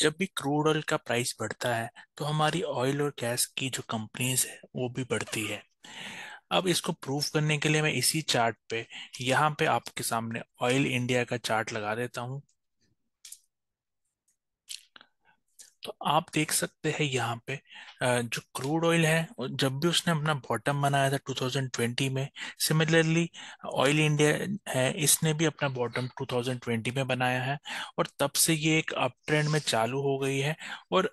जब भी crude oil का प्राइस बढ़ता है तो हमारी ऑयल और गैस की जो कंपनीज है वो भी बढ़ती है अब इसको प्रूव करने के लिए मैं इसी चार्ट पे यहाँ पे आपके सामने ऑयल इंडिया का चार्ट लगा देता हूँ तो आप देख सकते हैं यहाँ पे जो क्रूड ऑयल है जब भी उसने अपना बॉटम बनाया था 2020 में सिमिलरली ऑयल इंडिया है इसने भी अपना बॉटम 2020 में बनाया है और तब से ये एक अप ट्रेंड में चालू हो गई है और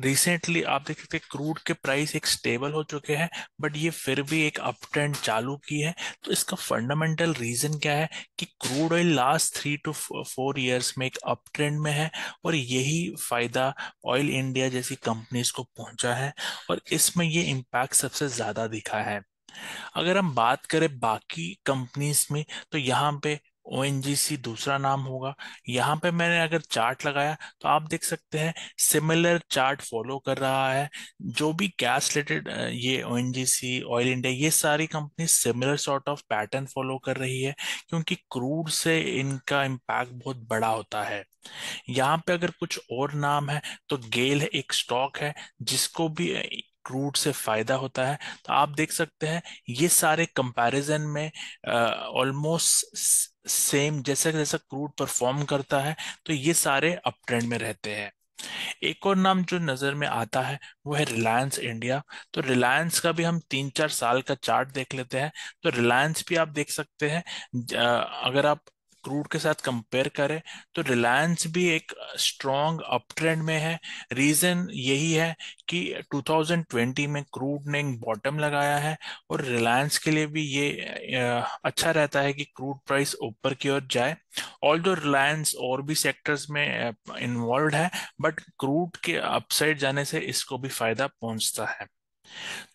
रिसेंटली आप देख सकते क्रूड के प्राइस एक स्टेबल हो चुके हैं बट ये फिर भी एक अप ट्रेंड चालू की है तो इसका फंडामेंटल रीजन क्या है कि crude oil last three two four years में एक अप ट्रेंड में है और यही फायदा ऑयल इंडिया जैसी कंपनीज को पहुंचा है और इसमें ये इम्पैक्ट सबसे ज्यादा दिखा है अगर हम बात करें बाकी कंपनीज में तो यहाँ पे ओ दूसरा नाम होगा यहाँ पे मैंने अगर चार्ट लगाया तो आप देख सकते हैं सिमिलर चार्ट फॉलो कर रहा है जो भी गैस रिलेटेड ये ओ ऑयल इंडिया ये सारी company similar sort of pattern follow कर रही है क्योंकि क्रूड से इनका इम्पैक्ट बहुत बड़ा होता है यहाँ पे अगर कुछ और नाम है तो गेल एक स्टॉक है जिसको भी क्रूड से फायदा होता है तो आप देख सकते हैं ये सारे कंपैरिजन में ऑलमोस्ट सेम जैसा जैसा क्रूड परफॉर्म करता है तो ये सारे अप ट्रेंड में रहते हैं एक और नाम जो नज़र में आता है वो है रिलायंस इंडिया तो रिलायंस का भी हम तीन चार साल का चार्ट देख लेते हैं तो रिलायंस भी आप देख सकते हैं अगर आप क्रूड के साथ कंपेयर करें तो रिलायंस भी एक स्ट्रॉन्ग अप ट्रेंड में है रीजन यही है कि 2020 में क्रूड ने बॉटम लगाया है और रिलायंस के लिए भी ये अच्छा रहता है कि क्रूड प्राइस ऊपर की ओर जाए ऑल दो रिलायंस और भी सेक्टर्स में इन्वॉल्व है बट क्रूड के अपसाइड जाने से इसको भी फायदा पहुंचता है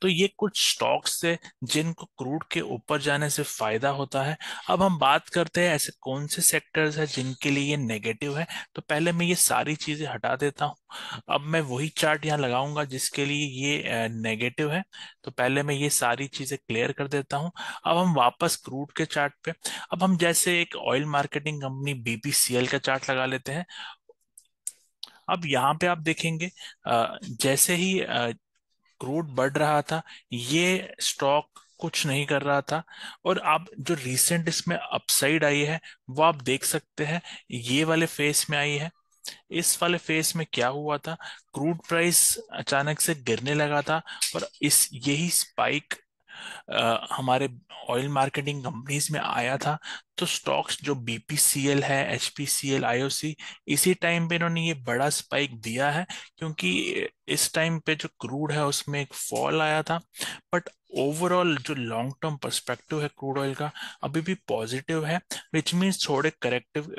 तो ये कुछ स्टॉक्स है जिनको क्रूड के ऊपर जाने से फायदा होता है अब हम बात करते हैं ऐसे कौन से सेक्टर्स है जिनके लिए ये नेगेटिव है तो पहले मैं ये सारी चीजें हटा देता हूं अब मैं वही चार्ट यहां लगाऊंगा जिसके लिए ये नेगेटिव है तो पहले मैं ये सारी चीजें क्लियर कर देता हूं अब हम वापस क्रूड के चार्ट पे अब हम जैसे एक ऑयल मार्केटिंग कंपनी बीपीसीएल का चार्ट लगा लेते हैं अब यहाँ पे आप देखेंगे जैसे ही क्रूड बढ़ रहा था ये स्टॉक कुछ नहीं कर रहा था और आप जो रिसेंट इसमें अपसाइड आई है वो आप देख सकते हैं ये वाले फेस में आई है इस वाले फेस में क्या हुआ था क्रूड प्राइस अचानक से गिरने लगा था और इस यही स्पाइक आ, हमारे ऑयल मार्केटिंग कंपनीज में आया था तो स्टॉक्स जो बीपीसीएल है एचपीसीएल आईओसी इसी टाइम पे इन्होंने ये बड़ा स्पाइक दिया है क्योंकि इस टाइम पे जो क्रूड है उसमें एक फॉल आया था बट ओवरऑल जो लॉन्ग टर्म पर्सपेक्टिव है क्रूड ऑयल का अभी भी पॉजिटिव है विच मीन्स थोड़े करेक्टिव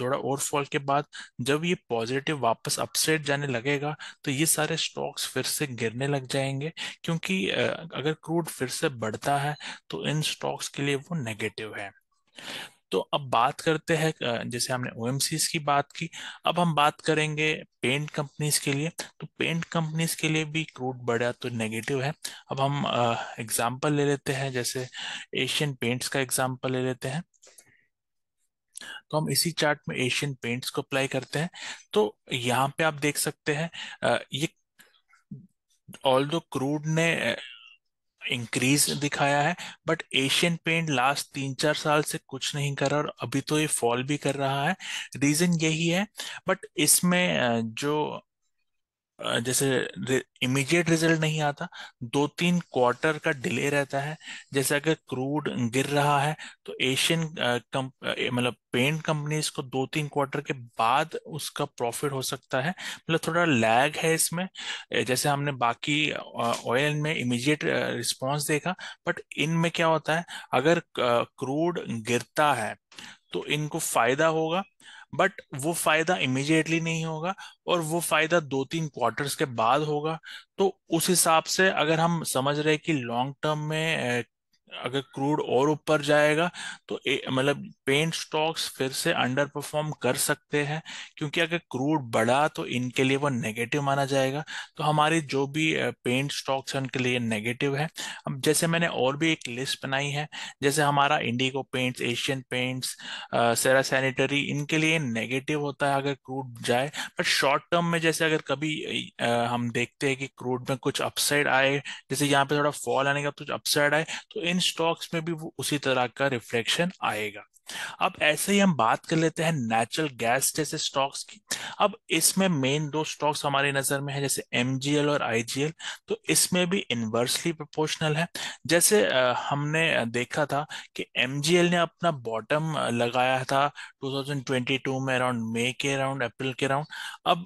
थोड़ा और फॉल के बाद जब ये पॉजिटिव वापस अपसेट जाने लगेगा तो ये सारे स्टॉक्स फिर से गिरने लग जाएंगे क्योंकि अगर क्रूड फिर से बढ़ता है तो इन स्टॉक्स के लिए वो नेगेटिव है तो अब बात करते हैं जैसे हमने ओ की बात की अब हम बात करेंगे पेंट कंपनीज के लिए तो पेंट कंपनीज के लिए भी क्रूड बढ़ा तो नेगेटिव है अब हम एग्जाम्पल ले लेते हैं जैसे एशियन पेंट्स का एग्जाम्पल ले लेते हैं तो हम इसी चार्ट में एशियन पेंट्स को अप्लाई करते हैं तो यहाँ पे आप देख सकते हैं ये ऑल दो क्रूड ने इंक्रीज दिखाया है बट एशियन पेंट लास्ट तीन चार साल से कुछ नहीं कर रहा और अभी तो ये फॉल भी कर रहा है रीजन यही है बट इसमें जो जैसे इमीडिएट रिजल्ट नहीं आता दो तीन क्वार्टर का डिले रहता है जैसे अगर क्रूड गिर रहा है तो एशियन मतलब पेंट कंपनीज को दो तीन क्वार्टर के बाद उसका प्रॉफिट हो सकता है मतलब थोड़ा लैग है इसमें जैसे हमने बाकी ऑयल में इमीडिएट रिस्पॉन्स देखा बट इनमें क्या होता है अगर क्रूड गिरता है तो इनको फायदा होगा बट वो फायदा इमिजिएटली नहीं होगा और वो फायदा दो तीन क्वार्टर्स के बाद होगा तो उस हिसाब से अगर हम समझ रहे कि लॉन्ग टर्म में अगर क्रूड और ऊपर जाएगा तो मतलब पेंट स्टॉक्स फिर से अंडर परफॉर्म कर सकते हैं क्योंकि अगर क्रूड बढ़ा तो इनके लिए वो नेगेटिव माना जाएगा तो हमारे जो भी पेंट स्टॉक्स हैं उनके लिए नेगेटिव है अब जैसे मैंने और भी एक लिस्ट बनाई है जैसे हमारा Indigo Paints Asian Paints Cera Sanitary इनके लिए नेगेटिव होता है अगर क्रूड जाए बट शॉर्ट टर्म में जैसे अगर कभी हम देखते हैं कि क्रूड में कुछ अपसाइड आए जैसे यहाँ पे थोड़ा फॉल आने का कुछ अपसाइड आए तो इन इन स्टॉक्स में भी वो उसी तरह का रिफ्लेक्शन आएगा अब ऐसे ही हम बात कर लेते हैं नेचुरल गैस जैसे स्टॉक्स की अब इसमें मेन दो स्टॉक्स हमारी नजर में है जैसे एमजीएल और आईजीएल तो इसमें भी इनवर्सली प्रोपोर्शनल है जैसे हमने देखा था कि एमजीएल ने अपना बॉटम लगाया था 2022 में अराउंड मई के अराउंड अप्रैल के अराउंड अब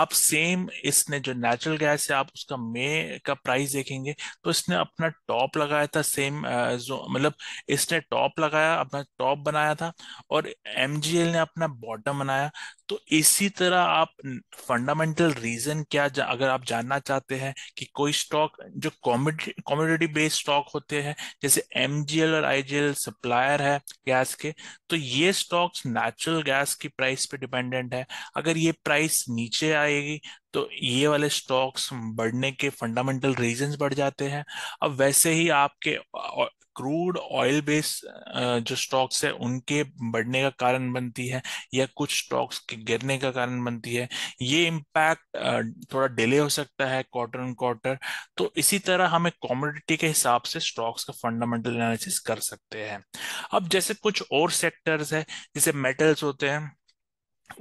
आप सेम इसने जो नेचुरल गैस है आप उसका मे का प्राइस देखेंगे तो इसने अपना टॉप लगाया था सेम जो मतलब इसने टॉप लगाया अपना टॉप बनाया था और एम ने अपना बॉटम बनाया तो इसी तरह आप फंडामेंटल रीजन क्या जा, अगर आप जानना चाहते हैं कि कोई स्टॉक जो कॉमोडिटी बेस्ड स्टॉक होते हैं जैसे एम और आई सप्लायर है गैस के तो ये स्टॉक्स नेचुरल गैस की प्राइस पे डिपेंडेंट है अगर ये प्राइस नीचे आएगी तो ये वाले स्टॉक्स बढ़ने के फंडामेंटल रीजंस बढ़ जाते हैं अब वैसे ही आपके क्रूड ऑयल बेस जो स्टॉक्स है उनके बढ़ने का कारण बनती है या कुछ स्टॉक्स के गिरने का कारण बनती है ये इम्पैक्ट थोड़ा डिले हो सकता है क्वार्टर एंड क्वार्टर तो इसी तरह हमें कॉमोडिटी के हिसाब से स्टॉक्स का फंडामेंटल एनालिसिस कर सकते हैं अब जैसे कुछ और सेक्टर्स है जैसे मेटल्स होते हैं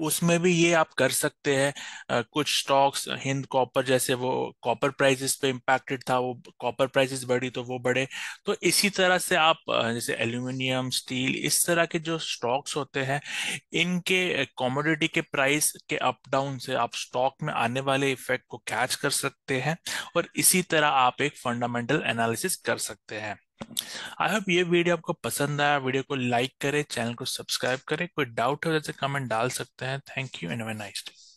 उसमें भी ये आप कर सकते हैं कुछ स्टॉक्स हिंद कॉपर जैसे वो कॉपर प्राइसेस पे इम्पैक्टेड था वो कॉपर प्राइसेस बढ़ी तो वो बढ़े तो इसी तरह से आप जैसे एल्यूमिनियम स्टील इस तरह के जो स्टॉक्स होते हैं इनके कॉमोडिटी के प्राइस के अप डाउन से आप स्टॉक में आने वाले इफेक्ट को कैच कर सकते हैं और इसी तरह आप एक फंडामेंटल एनालिसिस कर सकते हैं आई होप ये वीडियो आपको पसंद आया वीडियो को लाइक करें चैनल को सब्सक्राइब करें कोई डाउट हो जैसे तो कमेंट डाल सकते हैं thank you and nice day